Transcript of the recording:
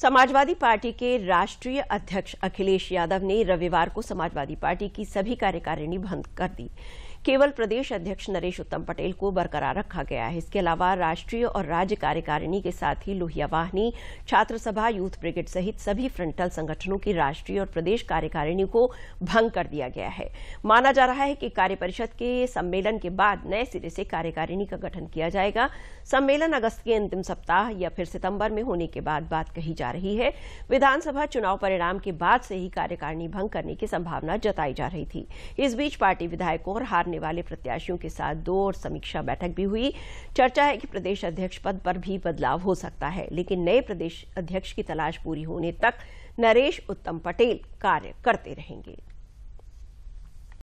Samajwadi party के राष्ट्रीय अध्यक्ष अखिलेश यादव ने रविवार को समाजवादी पार्टी की सभी कार्यकारिणी भंग कर दी केवल प्रदेश अध्यक्ष नरेश उत्तम पटेल को बरकरार रखा गया है इसके अलावा राष्ट्रीय और राज्य कार्यकारिणी के साथ ही लोहिया वाहिनी छात्र सभा यूथ ब्रिगेड सहित सभी फ्रंटल संगठनों की राष्ट्रीय और प्रदेश कार्यकारिणी को भंग कर दिया गया है माना जा रहा है कि कार्य परिषद के सम्मेलन के बाद नए सिरे से कार्यकारिणी का गठन किया जाएगा सम्मेलन अगस्त के अंतिम सप्ताह या फिर सितंबर में होने के बाद बात कही जा रही है विधानसभा चुनाव परिणाम के बाद से ही कार्यकारिणी भंग करने की संभावना जताई जा रही थी इस बीच पार्टी विधायकों और हारने करने वाले प्रत्याशियों के साथ दो और समीक्षा बैठक भी हुई चर्चा है कि प्रदेश अध्यक्ष पद पर भी बदलाव हो सकता है लेकिन नए प्रदेश अध्यक्ष की तलाश पूरी होने तक नरेश उत्तम पटेल कार्य करते रहेंगे